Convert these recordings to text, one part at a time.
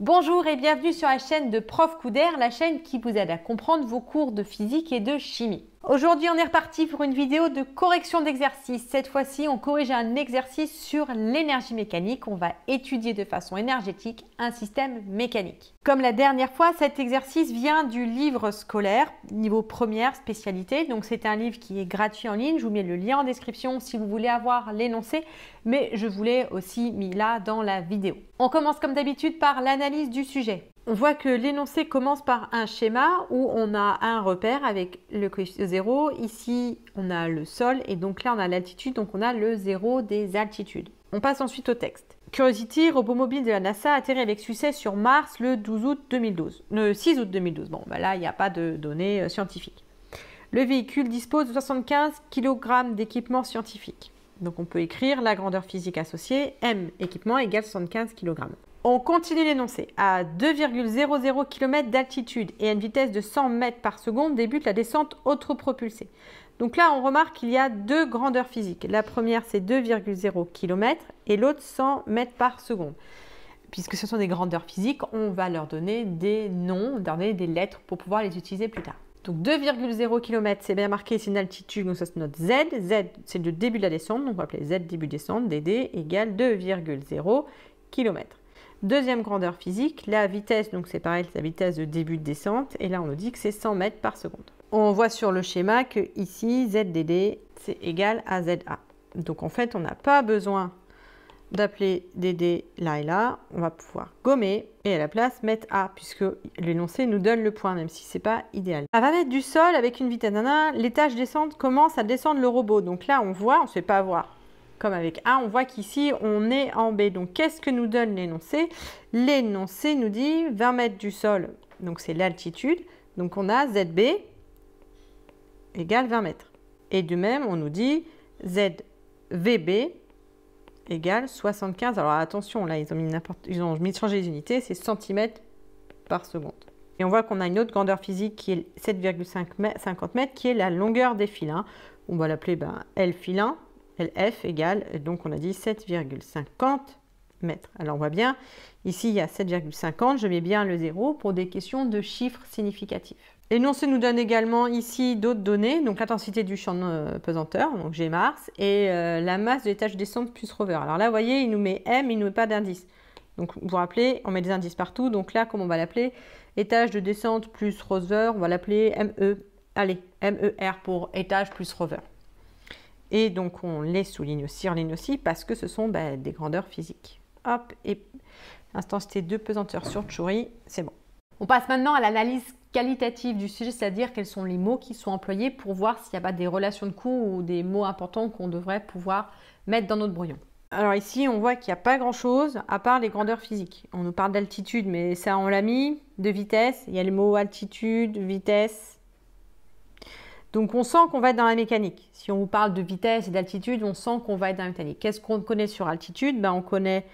Bonjour et bienvenue sur la chaîne de Prof Coudert, la chaîne qui vous aide à comprendre vos cours de physique et de chimie. Aujourd'hui, on est reparti pour une vidéo de correction d'exercice. Cette fois-ci, on corrige un exercice sur l'énergie mécanique. On va étudier de façon énergétique un système mécanique. Comme la dernière fois, cet exercice vient du livre scolaire, niveau première spécialité. Donc, c'est un livre qui est gratuit en ligne. Je vous mets le lien en description si vous voulez avoir l'énoncé, mais je vous l'ai aussi mis là dans la vidéo. On commence comme d'habitude par l'analyse du sujet on voit que l'énoncé commence par un schéma où on a un repère avec le coefficient 0. Ici, on a le sol et donc là, on a l'altitude, donc on a le zéro des altitudes. On passe ensuite au texte. Curiosity, robot mobile de la NASA, atterrit avec succès sur Mars le 12 août 2012. Le 6 août 2012, bon, bah là, il n'y a pas de données euh, scientifiques. Le véhicule dispose de 75 kg d'équipement scientifique. Donc on peut écrire la grandeur physique associée, M équipement égale 75 kg. On continue l'énoncé. À 2,00 km d'altitude et à une vitesse de 100 mètres par seconde débute la descente autopropulsée. Donc là, on remarque qu'il y a deux grandeurs physiques. La première, c'est 2,0 km et l'autre 100 mètres par seconde. Puisque ce sont des grandeurs physiques, on va leur donner des noms, donner des lettres pour pouvoir les utiliser plus tard. Donc 2,0 km, c'est bien marqué, c'est une altitude, donc ça se note Z. Z, c'est le début de la descente, donc on va appeler Z début descente, DD égale 2,0 km. Deuxième grandeur physique, la vitesse, donc c'est pareil, la vitesse de début de descente, et là on nous dit que c'est 100 mètres par seconde. On voit sur le schéma que ici ZDD c'est égal à ZA. Donc en fait on n'a pas besoin d'appeler DD là et là, on va pouvoir gommer et à la place mettre A puisque l'énoncé nous donne le point même si c'est pas idéal. Elle va mettre du sol avec une vitesse, l'étage descente commence à descendre le robot. Donc là on voit, on ne sait pas avoir comme avec A, on voit qu'ici on est en B. Donc qu'est-ce que nous donne l'énoncé L'énoncé nous dit 20 mètres du sol, donc c'est l'altitude, donc on a ZB égale 20 mètres. Et de même, on nous dit ZVB égale 75. Alors attention, là ils ont mis n'importe, ont changer les unités, c'est centimètres par seconde. Et on voit qu'on a une autre grandeur physique qui est 7,50 mètres, qui est la longueur des filins. On va l'appeler ben, L filin. LF égale, donc on a dit 7,50 mètres. Alors on voit bien, ici il y a 7,50, je mets bien le 0 pour des questions de chiffres significatifs. L'énoncé nous donne également ici d'autres données, donc l'intensité du champ de euh, pesanteur, donc G Mars, et euh, la masse des de descente plus rover. Alors là, vous voyez, il nous met M, il ne nous met pas d'indice. Donc vous vous rappelez, on met des indices partout, donc là, comment on va l'appeler Étage de descente plus rover, on va l'appeler ME. Allez, MER pour étage plus rover. Et donc on les souligne aussi, en ligne aussi, parce que ce sont bah, des grandeurs physiques. Hop, et l'instant, c'était deux pesanteurs sur chouri, c'est bon. On passe maintenant à l'analyse qualitative du sujet, c'est-à-dire quels sont les mots qui sont employés pour voir s'il n'y a pas des relations de coûts ou des mots importants qu'on devrait pouvoir mettre dans notre brouillon. Alors ici, on voit qu'il n'y a pas grand-chose à part les grandeurs physiques. On nous parle d'altitude, mais ça on l'a mis, de vitesse, il y a les mots altitude, vitesse, donc on sent qu'on va être dans la mécanique. Si on vous parle de vitesse et d'altitude, on sent qu'on va être dans la mécanique. Qu'est-ce qu'on connaît sur altitude ben, On connaît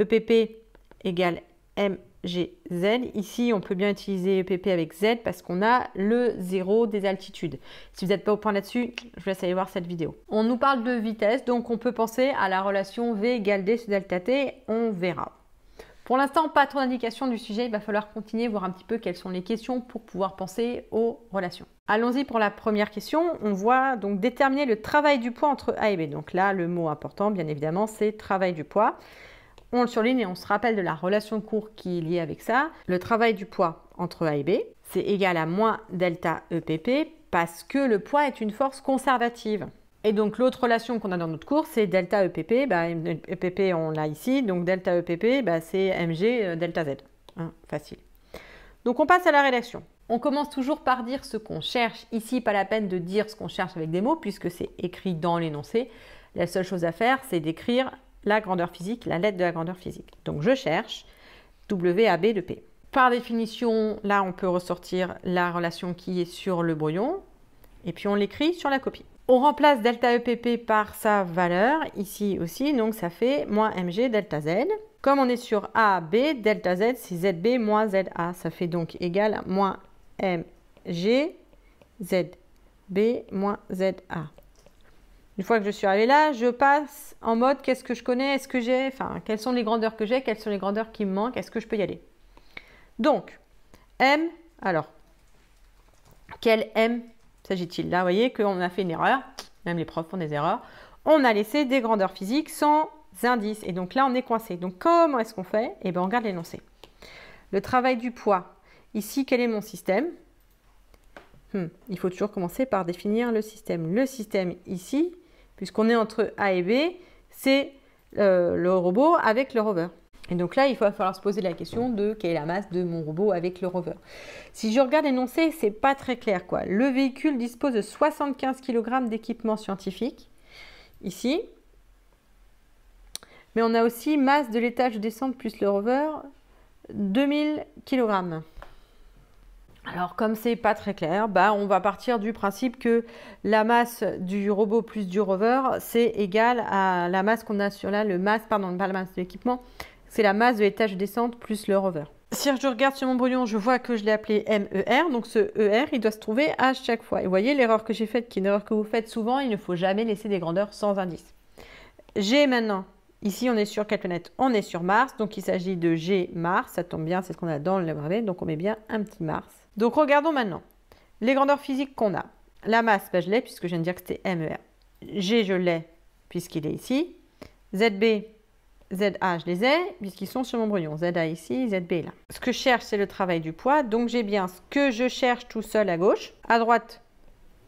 EPP égale MGZ. Ici, on peut bien utiliser EPP avec Z parce qu'on a le zéro des altitudes. Si vous n'êtes pas au point là-dessus, je vous laisse aller voir cette vidéo. On nous parle de vitesse, donc on peut penser à la relation V égale D sur delta T. On verra. Pour l'instant, pas trop d'indications du sujet, il va falloir continuer, voir un petit peu quelles sont les questions pour pouvoir penser aux relations. Allons-y pour la première question. On voit donc déterminer le travail du poids entre A et B. Donc là, le mot important, bien évidemment, c'est travail du poids. On le surligne et on se rappelle de la relation court qui est liée avec ça. Le travail du poids entre A et B, c'est égal à moins delta EPP parce que le poids est une force conservative. Et donc l'autre relation qu'on a dans notre cours, c'est delta EPP. Bah, EPP, on l'a ici. Donc delta EPP, bah, c'est MG euh, delta Z. Hein, facile. Donc on passe à la rédaction. On commence toujours par dire ce qu'on cherche. Ici, pas la peine de dire ce qu'on cherche avec des mots puisque c'est écrit dans l'énoncé. La seule chose à faire, c'est d'écrire la grandeur physique, la lettre de la grandeur physique. Donc je cherche WAB de P. Par définition, là, on peut ressortir la relation qui est sur le brouillon et puis on l'écrit sur la copie. On remplace delta EPP par sa valeur, ici aussi, donc ça fait moins mg delta z. Comme on est sur AB, delta Z, c'est ZB moins ZA. Ça fait donc égal à moins MG ZB moins ZA. Une fois que je suis arrivé là, je passe en mode qu'est-ce que je connais, est-ce que j'ai, enfin, quelles sont les grandeurs que j'ai, quelles sont les grandeurs qui me manquent, est-ce que je peux y aller Donc, M, alors, quel M s'agit-il là Vous voyez qu'on a fait une erreur, même les profs font des erreurs. On a laissé des grandeurs physiques sans indices. Et donc là, on est coincé. Donc comment est-ce qu'on fait Eh bien, on regarde l'énoncé. Le travail du poids. Ici, quel est mon système hmm, Il faut toujours commencer par définir le système. Le système ici, puisqu'on est entre A et B, c'est euh, le robot avec le rover. Et donc là, il va falloir se poser la question de quelle est la masse de mon robot avec le rover. Si je regarde l'énoncé, c'est pas très clair quoi. Le véhicule dispose de 75 kg d'équipement scientifique ici. Mais on a aussi masse de l'étage de descente plus le rover 2000 kg. Alors comme c'est pas très clair, bah, on va partir du principe que la masse du robot plus du rover, c'est égal à la masse qu'on a sur là, le masse, pardon, pas la masse de l'équipement, c'est la masse de l'étage de descente plus le rover. Si je regarde sur mon brouillon, je vois que je l'ai appelé MER. Donc ce ER, il doit se trouver à chaque fois. Et vous voyez l'erreur que j'ai faite, qui est une erreur que vous faites souvent, il ne faut jamais laisser des grandeurs sans indice. G maintenant. Ici, on est sur quelle planète On est sur Mars. Donc il s'agit de G Mars. Ça tombe bien, c'est ce qu'on a dans le brevet. Donc on met bien un petit Mars. Donc regardons maintenant les grandeurs physiques qu'on a. La masse, bah, je l'ai puisque je viens de dire que c'était MER. G, je l'ai puisqu'il est ici. ZB, ZA, je les ai, puisqu'ils sont sur mon brouillon. ZA ici, ZB là. Ce que je cherche, c'est le travail du poids. Donc, j'ai bien ce que je cherche tout seul à gauche. À droite,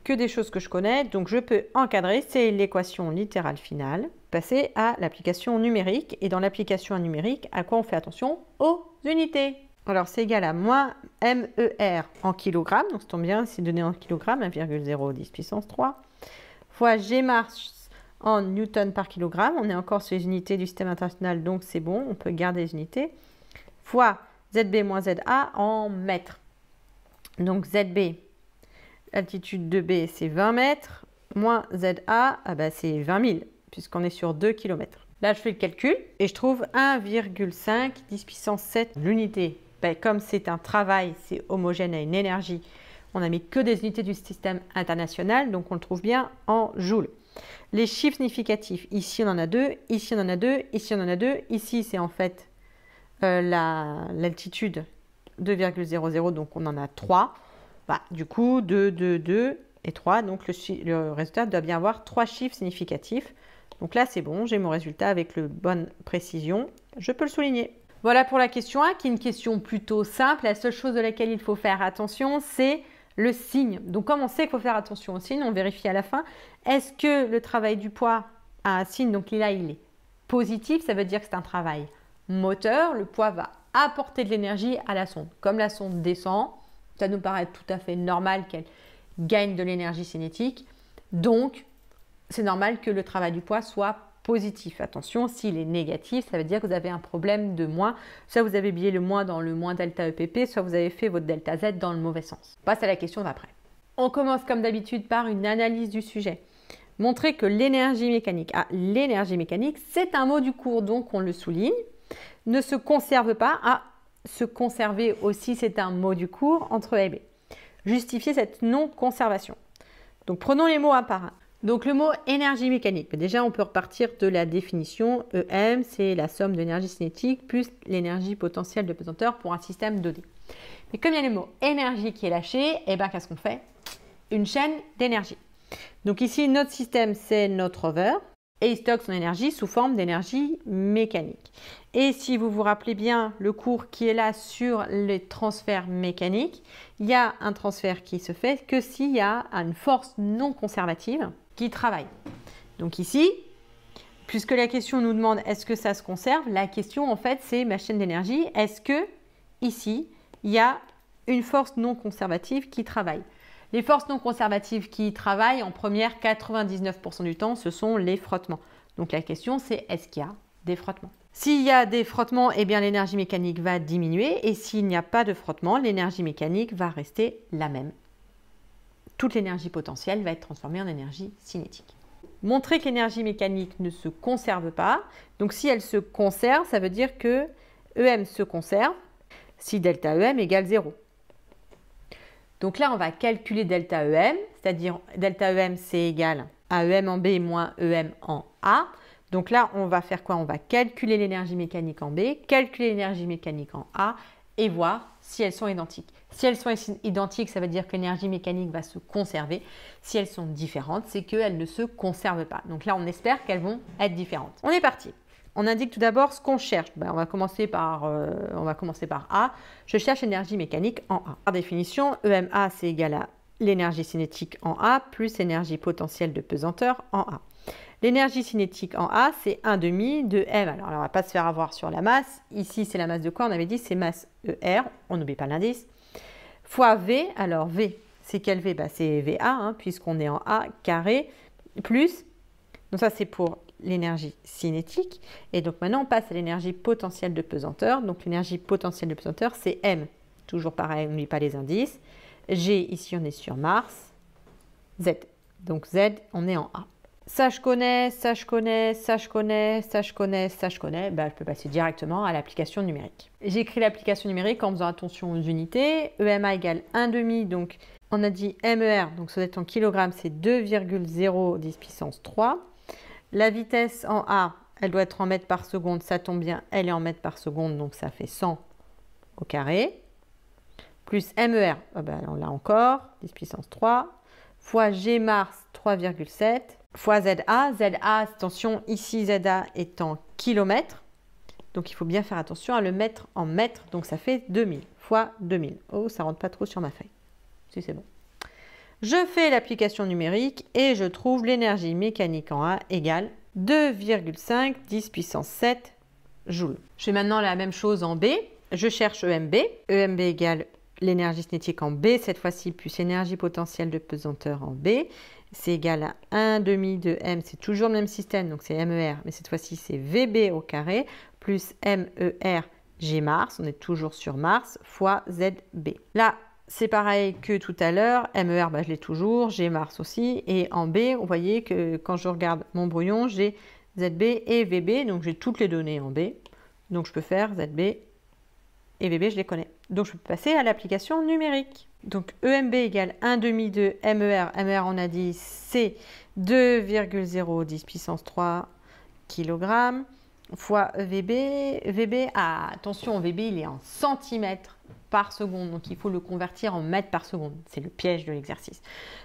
que des choses que je connais. Donc, je peux encadrer. C'est l'équation littérale finale. Passer à l'application numérique. Et dans l'application numérique, à quoi on fait attention Aux unités. Alors, c'est égal à moins MER en kilogrammes. Donc, ça tombe bien, c'est donné en kilogrammes, 1,010 puissance 3. Fois G mars en newton par kilogramme. On est encore sur les unités du système international, donc c'est bon, on peut garder les unités, fois ZB moins ZA en mètres. Donc ZB, altitude de B, c'est 20 mètres, moins ZA, ah bah, c'est 20 000, puisqu'on est sur 2 km. Là, je fais le calcul et je trouve 1,5 10 puissance 7 l'unité. Ben, comme c'est un travail, c'est homogène à une énergie, on n'a mis que des unités du système international, donc on le trouve bien en joules. Les chiffres significatifs, ici on en a deux, ici on en a deux, ici on en a deux. Ici, c'est en fait euh, l'altitude 2,00, donc on en a 3. Bah, du coup, 2, 2, 2 et 3. Donc le, résultat doit bien avoir 3 chiffres significatifs. Donc là, c'est bon, j'ai mon résultat avec la bonne précision. Je peux le souligner. Voilà pour la question 1, qui est une question plutôt simple. La seule chose de laquelle il faut faire attention, c'est le signe. Donc comme on sait qu'il faut faire attention au signe, on vérifie à la fin. Est-ce que le travail du poids a un signe Donc là, il est positif, ça veut dire que c'est un travail moteur. Le poids va apporter de l'énergie à la sonde. Comme la sonde descend, ça nous paraît tout à fait normal qu'elle gagne de l'énergie cinétique. Donc, c'est normal que le travail du poids soit Attention, s'il est négatif, ça veut dire que vous avez un problème de moins. Soit vous avez billé le moins dans le moins delta EPP, soit vous avez fait votre delta Z dans le mauvais sens. passe à la question d'après. On commence comme d'habitude par une analyse du sujet. Montrer que l'énergie mécanique, ah, l'énergie mécanique, c'est un mot du cours, donc on le souligne, ne se conserve pas. Ah, se conserver aussi, c'est un mot du cours entre A et B. Justifier cette non-conservation. Donc prenons les mots à part. Donc le mot énergie mécanique, déjà on peut repartir de la définition EM, c'est la somme d'énergie cinétique plus l'énergie potentielle de pesanteur pour un système donné. Mais comme il y a le mot énergie qui est lâché, eh ben qu'est-ce qu'on fait Une chaîne d'énergie. Donc ici notre système c'est notre rover et il stocke son énergie sous forme d'énergie mécanique. Et si vous vous rappelez bien le cours qui est là sur les transferts mécaniques, il y a un transfert qui se fait que s'il y a une force non conservative qui travaillent. Donc ici, puisque la question nous demande est-ce que ça se conserve, la question en fait c'est ma chaîne d'énergie, est-ce que ici il y a une force non conservative qui travaille Les forces non conservatives qui travaillent en première 99% du temps ce sont les frottements. Donc la question c'est est-ce qu'il y a des frottements s'il y a des frottements, eh bien l'énergie mécanique va diminuer et s'il n'y a pas de frottement, l'énergie mécanique va rester la même toute l'énergie potentielle va être transformée en énergie cinétique. Montrer que l'énergie mécanique ne se conserve pas. Donc si elle se conserve, ça veut dire que EM se conserve si delta EM égale 0. Donc là, on va calculer delta EM, c'est-à-dire delta EM c'est égal à EM en B moins EM en A. Donc là, on va faire quoi On va calculer l'énergie mécanique en B, calculer l'énergie mécanique en A et voir si elles sont identiques. Si elles sont identiques, ça veut dire que l'énergie mécanique va se conserver. Si elles sont différentes, c'est qu'elles ne se conservent pas. Donc là, on espère qu'elles vont être différentes. On est parti. On indique tout d'abord ce qu'on cherche. Ben, on, va commencer par, euh, on va commencer par A. Je cherche énergie mécanique en A. Par définition, EMA, c'est égal à l'énergie cinétique en A plus énergie potentielle de pesanteur en A. L'énergie cinétique en A, c'est 1,5 de m. Alors, on ne va pas se faire avoir sur la masse. Ici, c'est la masse de quoi On avait dit c'est masse ER, on n'oublie pas l'indice, fois V. Alors, V, c'est quel V bah, C'est VA, hein, puisqu'on est en A carré, plus, donc ça c'est pour l'énergie cinétique. Et donc maintenant, on passe à l'énergie potentielle de pesanteur. Donc l'énergie potentielle de pesanteur, c'est M. Toujours pareil, on n'oublie pas les indices. G, ici on est sur Mars. Z. Donc Z, on est en A ça je connais, ça je connais, ça je connais, ça je connais, ça je connais, bah, je peux passer directement à l'application numérique. J'écris l'application numérique en faisant attention aux unités. EMA égale 1,5, donc on a dit MER, donc ça doit être en kilogrammes, c'est 2,0 10 puissance 3. La vitesse en A, elle doit être en mètres par seconde, ça tombe bien, elle est en mètres par seconde, donc ça fait 100 au carré. Plus MER, ah ben, bah, on l'a encore, 10 puissance 3, fois G mars 3,7 fois ZA. ZA, attention, ici ZA est en kilomètres. Donc il faut bien faire attention à le mettre en mètres. Donc ça fait 2000 fois 2000. Oh, ça rentre pas trop sur ma feuille. Si c'est bon. Je fais l'application numérique et je trouve l'énergie mécanique en A égale 2,5 10 puissance 7 joules. Je fais maintenant la même chose en B. Je cherche EMB. EMB égale l'énergie cinétique en B cette fois-ci plus énergie potentielle de pesanteur en B c'est égal à 1 demi de m, c'est toujours le même système, donc c'est MER, mais cette fois-ci c'est VB au carré, plus MER G Mars, on est toujours sur Mars, fois ZB. Là, c'est pareil que tout à l'heure, MER, bah, je l'ai toujours, j'ai Mars aussi, et en B, vous voyez que quand je regarde mon brouillon, j'ai ZB et VB, donc j'ai toutes les données en B, donc je peux faire ZB et VB, je les connais. Donc je peux passer à l'application numérique. Donc EMB égale 1 demi de MER. MER, on a dit, c'est 2,010 puissance 3 kg fois VB. VB, ah, attention, VB, il est en centimètres par seconde. Donc il faut le convertir en mètres par seconde. C'est le piège de l'exercice.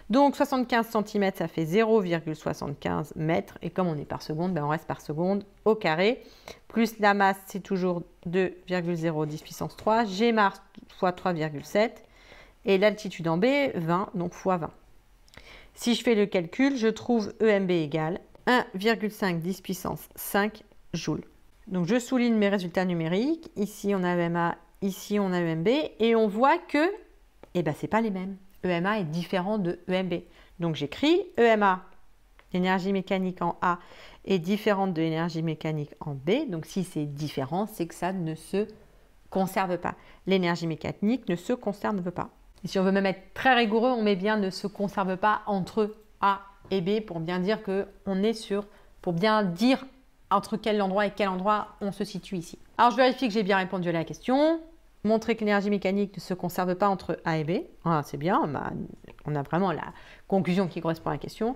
Donc 75 cm, ça fait 0,75 mètres. Et comme on est par seconde, ben, on reste par seconde au carré. Plus la masse, c'est toujours 2,0 10 puissance 3. G mars fois 3,7. Et l'altitude en B, 20, donc fois 20. Si je fais le calcul, je trouve EMB égale 1,5 10 puissance 5 joules. Donc je souligne mes résultats numériques. Ici, on a EMA Ici, on a EMB et on voit que eh ben, ce n'est pas les mêmes. EMA est différent de EMB. Donc j'écris EMA, l'énergie mécanique en A, est différente de l'énergie mécanique en B. Donc si c'est différent, c'est que ça ne se conserve pas. L'énergie mécanique ne se conserve pas. Et si on veut même être très rigoureux, on met bien ne se conserve pas entre A et B pour bien dire que est sur, pour bien dire entre quel endroit et quel endroit on se situe ici. Alors je vérifie que j'ai bien répondu à la question montrer que l'énergie mécanique ne se conserve pas entre A et B. Ah, c'est bien, bah, on a, vraiment la conclusion qui correspond à la question.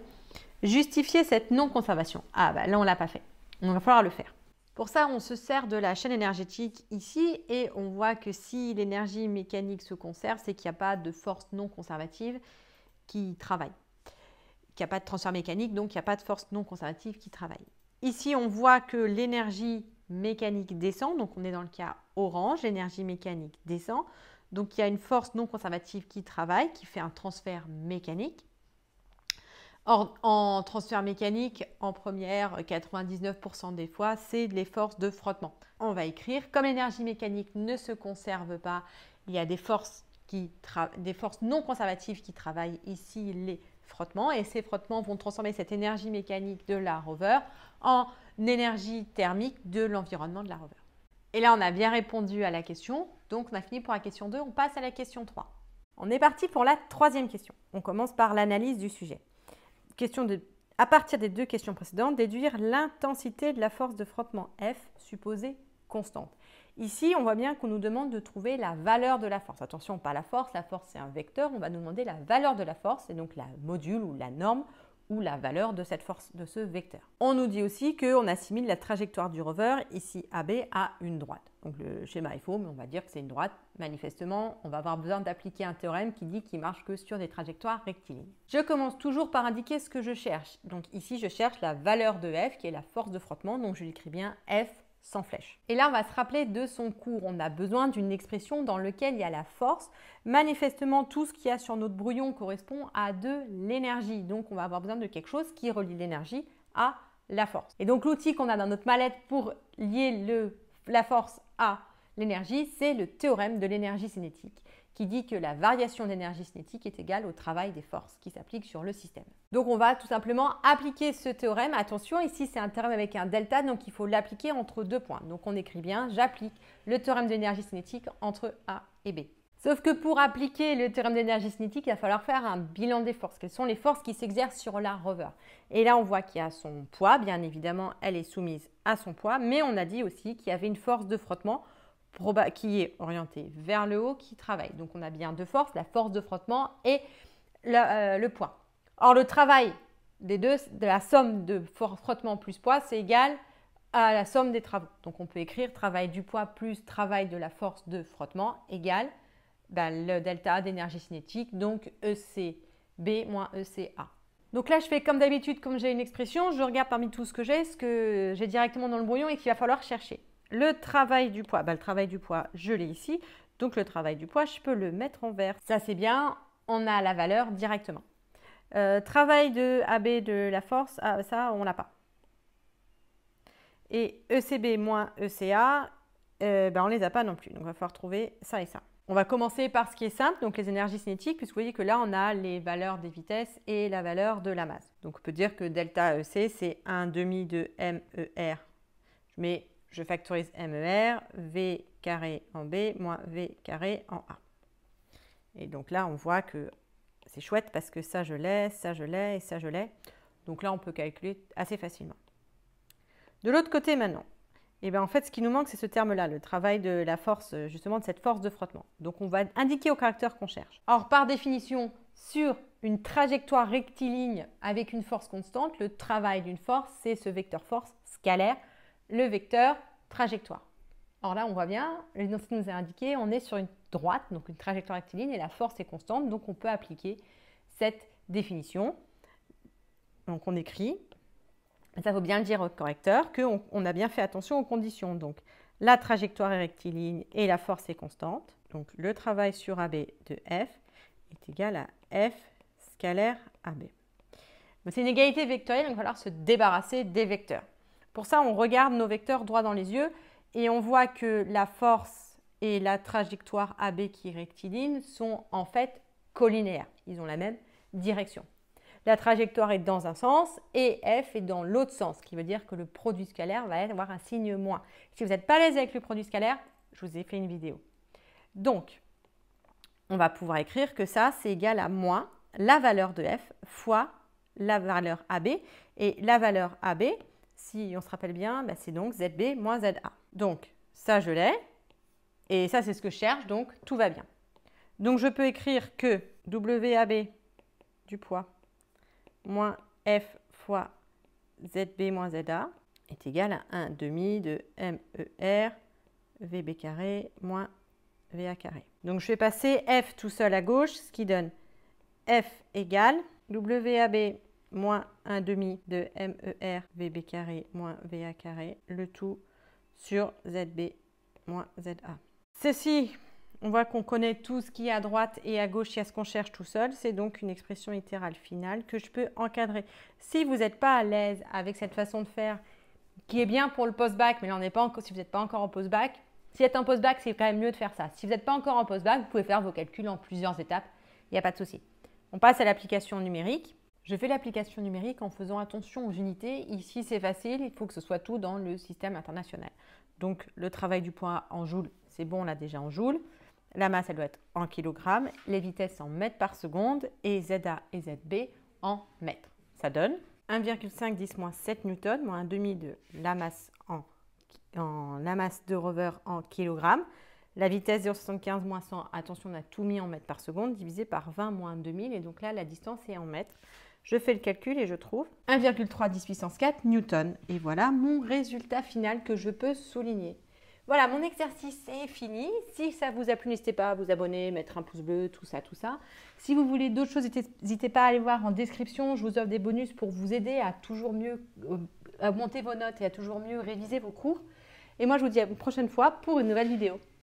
Justifier cette non-conservation. Ah, bah, là, on ne l'a pas fait. On il va falloir le faire. Pour ça, on se sert de la chaîne énergétique ici et on voit que si l'énergie mécanique se conserve, c'est qu'il n'y a pas de force non conservative qui travaille. Il n'y a pas de transfert mécanique, donc il n'y a pas de force non conservative qui travaille. Ici, on voit que l'énergie mécanique descend, donc on est dans le cas orange, énergie mécanique descend, donc il y a une force non conservative qui travaille, qui fait un transfert mécanique. Or, en transfert mécanique, en première, 99% des fois, c'est les forces de frottement. On va écrire, comme l'énergie mécanique ne se conserve pas, il y a des forces, qui des forces non conservatives qui travaillent ici les frottements, et ces frottements vont transformer cette énergie mécanique de la rover en l'énergie thermique de l'environnement de la rover. Et là, on a bien répondu à la question, donc on a fini pour la question 2, on passe à la question 3. On est parti pour la troisième question. On commence par l'analyse du sujet. Question de, à partir des deux questions précédentes, déduire l'intensité de la force de frottement F supposée constante. Ici, on voit bien qu'on nous demande de trouver la valeur de la force. Attention, pas la force, la force c'est un vecteur, on va nous demander la valeur de la force, et donc la module ou la norme ou la valeur de cette force de ce vecteur. On nous dit aussi qu'on assimile la trajectoire du rover, ici AB, à une droite. Donc le schéma est faux, mais on va dire que c'est une droite. Manifestement, on va avoir besoin d'appliquer un théorème qui dit qu'il marche que sur des trajectoires rectilignes. Je commence toujours par indiquer ce que je cherche. Donc ici, je cherche la valeur de F, qui est la force de frottement, donc je l'écris bien F sans flèche. Et là, on va se rappeler de son cours. On a besoin d'une expression dans laquelle il y a la force. Manifestement, tout ce qu'il y a sur notre brouillon correspond à de l'énergie. Donc, on va avoir besoin de quelque chose qui relie l'énergie à la force. Et donc, l'outil qu'on a dans notre mallette pour lier la force à l'énergie, c'est le théorème de l'énergie cinétique qui dit que la variation d'énergie cinétique est égale au travail des forces qui s'appliquent sur le système. Donc on va tout simplement appliquer ce théorème. Attention, ici c'est un théorème avec un delta, donc il faut l'appliquer entre deux points. Donc on écrit bien, j'applique le théorème d'énergie cinétique entre A et B. Sauf que pour appliquer le théorème d'énergie cinétique, il va falloir faire un bilan des forces. Quelles sont les forces qui s'exercent sur la rover Et là, on voit qu'il y a son poids. Bien évidemment, elle est soumise à son poids, mais on a dit aussi qu'il y avait une force de frottement qui est orienté vers le haut qui travaille. Donc on a bien deux forces, la force de frottement et euh, le, poids. Or le travail des deux, de la somme de frottement plus poids, c'est égal à la somme des travaux. Donc on peut écrire travail du poids plus travail de la force de frottement égale ben, le delta d'énergie cinétique, donc ECB moins ECA. Donc là, je fais comme d'habitude, comme j'ai une expression, je regarde parmi tout ce que j'ai, ce que j'ai directement dans le brouillon et qu'il va falloir chercher. Le travail du poids, bah, le travail du poids, je l'ai ici. Donc le travail du poids, je peux le mettre en vert. Ça, c'est bien, on a la valeur directement. Euh, travail de AB de la force, ah, ça, on l'a pas. Et ECB moins ECA, euh, ben, on ne les a pas non plus. Donc, il va falloir trouver ça et ça. On va commencer par ce qui est simple, donc les énergies cinétiques, puisque vous voyez que là, on a les valeurs des vitesses et la valeur de la masse. Donc, on peut dire que delta EC, c'est 1,5 demi de MER. Je mets je factorise MER, V carré en B moins V carré en A. Et donc là, on voit que c'est chouette parce que ça je l'ai, ça je l'ai et ça je l'ai. Donc là, on peut calculer assez facilement. De l'autre côté maintenant, eh bien, en fait, ce qui nous manque, c'est ce terme-là, le travail de la force, justement de cette force de frottement. Donc on va indiquer au caractère qu'on cherche. Or, par définition, sur une trajectoire rectiligne avec une force constante, le travail d'une force, c'est ce vecteur force scalaire le vecteur trajectoire. Alors là, on voit bien, qui nous a indiqué, on est sur une droite, donc une trajectoire rectiligne, et la force est constante, donc on peut appliquer cette définition. Donc on écrit, ça vaut bien le dire au correcteur, qu'on on a bien fait attention aux conditions. Donc la trajectoire est rectiligne et la force est constante. Donc le travail sur AB de F est égal à F scalaire AB. C'est une égalité vectorielle, donc il va falloir se débarrasser des vecteurs. Pour ça, on regarde nos vecteurs droit dans les yeux et on voit que la force et la trajectoire AB qui est rectiligne sont en fait collinéaires. Ils ont la même direction. La trajectoire est dans un sens et F est dans l'autre sens, ce qui veut dire que le produit scalaire va avoir un signe moins. Si vous n'êtes pas à l'aise avec le produit scalaire, je vous ai fait une vidéo. Donc, on va pouvoir écrire que ça, c'est égal à moins la valeur de F fois la valeur AB. Et la valeur AB, si on se rappelle bien, bah, c'est donc ZB moins ZA. Donc ça, je l'ai. Et ça, c'est ce que je cherche, donc tout va bien. Donc je peux écrire que WAB du poids moins F fois ZB moins ZA est égal à 1 demi de MER VB carré moins VA carré. Donc je vais passer F tout seul à gauche, ce qui donne F égale WAB moins 1 demi de MER VB carré moins VA carré, le tout sur ZB moins ZA. Ceci, on voit qu'on connaît tout ce qui est à droite et à gauche, il y a ce qu'on cherche tout seul. C'est donc une expression littérale finale que je peux encadrer. Si vous n'êtes pas à l'aise avec cette façon de faire, qui est bien pour le post-bac, mais là pas encore, si vous n'êtes pas encore en post-bac, si vous êtes en post-bac, c'est quand même mieux de faire ça. Si vous n'êtes pas encore en post-bac, vous pouvez faire vos calculs en plusieurs étapes, il n'y a pas de souci. On passe à l'application numérique. Je fais l'application numérique en faisant attention aux unités. Ici, c'est facile, il faut que ce soit tout dans le système international. Donc, le travail du point en joules, c'est bon, on l'a déjà en joules. La masse, elle doit être en kilogrammes, les vitesses en mètres par seconde et ZA et ZB en mètres. Ça donne 1,5 10 7 newtons moins demi de la masse, en, la masse de rover en kilogrammes. La vitesse 0,75 moins 100, attention, on a tout mis en mètres par seconde, divisé par 20 moins 2000. Et donc là, la distance est en mètres. Je fais le calcul et je trouve 1,3 10 puissance 4 newton. Et voilà mon résultat final que je peux souligner. Voilà, mon exercice est fini. Si ça vous a plu, n'hésitez pas à vous abonner, mettre un pouce bleu, tout ça, tout ça. Si vous voulez d'autres choses, n'hésitez pas à aller voir en description. Je vous offre des bonus pour vous aider à toujours mieux euh, augmenter vos notes et à toujours mieux réviser vos cours. Et moi, je vous dis à une prochaine fois pour une nouvelle vidéo.